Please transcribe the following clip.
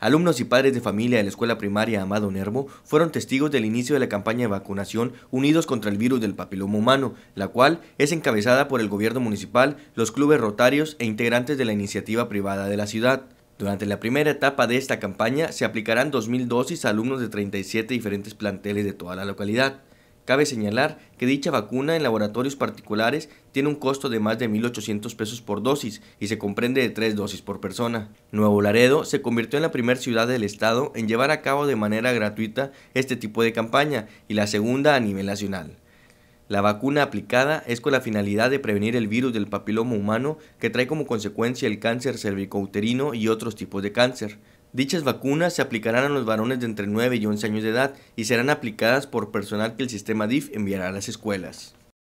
Alumnos y padres de familia de la escuela primaria Amado Nervo fueron testigos del inicio de la campaña de vacunación Unidos contra el virus del papiloma humano, la cual es encabezada por el gobierno municipal, los clubes rotarios e integrantes de la iniciativa privada de la ciudad. Durante la primera etapa de esta campaña se aplicarán 2.000 dosis a alumnos de 37 diferentes planteles de toda la localidad. Cabe señalar que dicha vacuna en laboratorios particulares tiene un costo de más de 1.800 pesos por dosis y se comprende de tres dosis por persona. Nuevo Laredo se convirtió en la primera ciudad del estado en llevar a cabo de manera gratuita este tipo de campaña y la segunda a nivel nacional. La vacuna aplicada es con la finalidad de prevenir el virus del papiloma humano que trae como consecuencia el cáncer cervicouterino y otros tipos de cáncer. Dichas vacunas se aplicarán a los varones de entre 9 y 11 años de edad y serán aplicadas por personal que el sistema DIF enviará a las escuelas.